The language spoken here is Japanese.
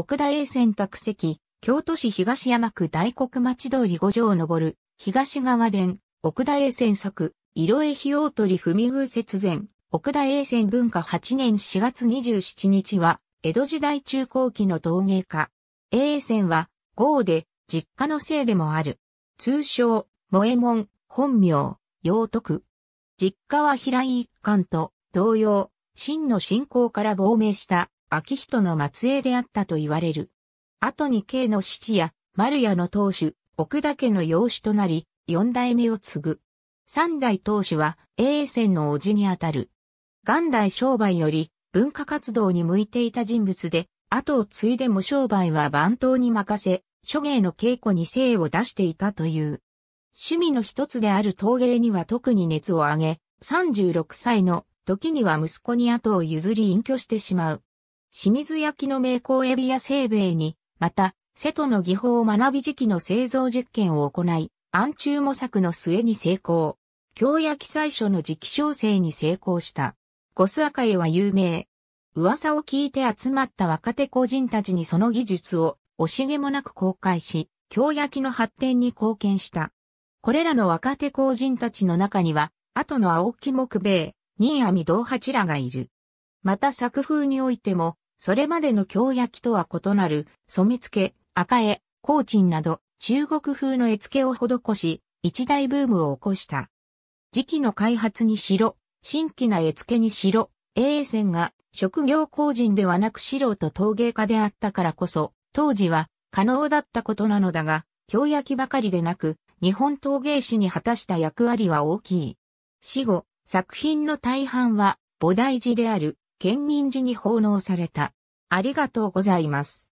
奥田栄選択席、京都市東山区大黒町通り五条上る、東側殿、奥田栄選作、色絵日り踏み宮節前、奥田栄選文化8年4月27日は、江戸時代中後期の陶芸家。栄選は、豪で、実家のせいでもある。通称、萌えもん、本名、陽徳。実家は平井一貫と、同様、真の信仰から亡命した秋人の末裔であったと言われる。後に慶の父や丸屋の当主、奥田家の養子となり、四代目を継ぐ。三代当主は永泉の叔父にあたる。元来商売より文化活動に向いていた人物で、後を継いでも商売は番頭に任せ、諸芸の稽古に精を出していたという。趣味の一つである陶芸には特に熱を上げ、36歳の時には息子に後を譲り隠居してしまう。清水焼の名工エビや西米に、また、瀬戸の技法を学び時期の製造実験を行い、暗中模索の末に成功。京焼最初の時期小生に成功した。ゴス赤絵は有名。噂を聞いて集まった若手工人たちにその技術を惜しげもなく公開し、京焼の発展に貢献した。これらの若手工人たちの中には、後の青木木米、新網道八らがいる。また作風においても、それまでの京焼とは異なる、染付、赤絵、高賃など、中国風の絵付けを施し、一大ブームを起こした。時期の開発にしろ、新規な絵付けにしろ、永線が職業工人ではなく素人陶芸家であったからこそ、当時は可能だったことなのだが、京焼ばかりでなく、日本陶芸史に果たした役割は大きい。死後、作品の大半は、菩提寺である県民寺に奉納された。ありがとうございます。